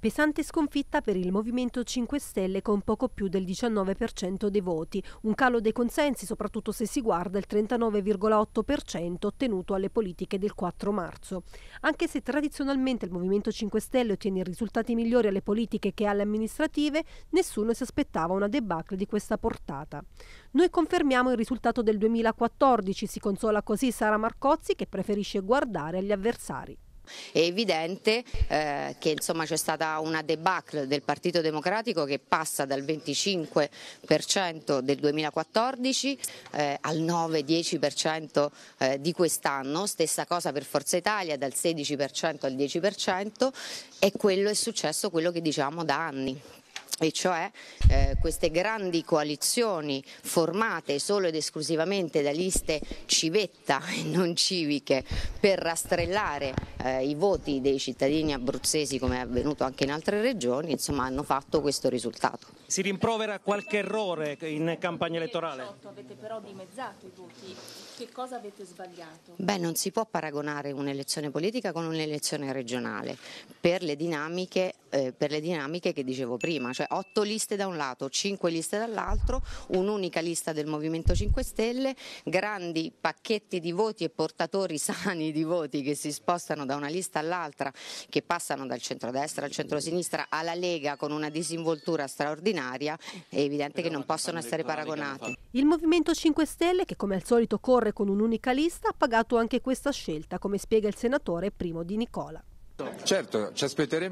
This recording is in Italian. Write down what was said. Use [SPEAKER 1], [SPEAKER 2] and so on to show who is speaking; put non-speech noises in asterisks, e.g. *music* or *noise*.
[SPEAKER 1] Pesante sconfitta per il Movimento 5 Stelle con poco più del 19% dei voti, un calo dei consensi soprattutto se si guarda il 39,8% ottenuto alle politiche del 4 marzo. Anche se tradizionalmente il Movimento 5 Stelle ottiene risultati migliori alle politiche che alle amministrative, nessuno si aspettava una debacle di questa portata. Noi confermiamo il risultato del 2014, si consola così Sara Marcozzi
[SPEAKER 2] che preferisce
[SPEAKER 1] guardare agli avversari.
[SPEAKER 2] È evidente eh, che c'è stata una debacle del Partito Democratico che passa dal 25% del 2014 eh, al 9-10% eh, di quest'anno, stessa cosa per Forza Italia dal 16% al 10% e quello è successo quello che diciamo da anni e cioè eh, queste grandi coalizioni formate solo ed esclusivamente da liste civetta *laughs* e non civiche per rastrellare eh, i voti dei cittadini abruzzesi come è avvenuto anche in altre regioni, insomma hanno fatto questo risultato.
[SPEAKER 1] Si rimprovera qualche errore in
[SPEAKER 2] campagna elettorale? 18
[SPEAKER 1] avete però dimezzato i voti, che cosa avete sbagliato?
[SPEAKER 2] Beh, non si può paragonare un'elezione politica con un'elezione regionale per le dinamiche eh, per le dinamiche che dicevo prima, cioè otto liste da un lato, cinque liste dall'altro, un'unica lista del Movimento 5 Stelle, grandi pacchetti di voti e portatori *laughs* sani di voti che si spostano da una lista all'altra, che passano dal centrodestra al centrosinistra alla Lega con una disinvoltura straordinaria, è evidente che non possono essere paragonati.
[SPEAKER 1] Il Movimento 5 Stelle, che come al solito corre con un'unica lista, ha pagato anche questa scelta, come spiega il senatore Primo Di Nicola.
[SPEAKER 2] Certo, ci aspetteremo.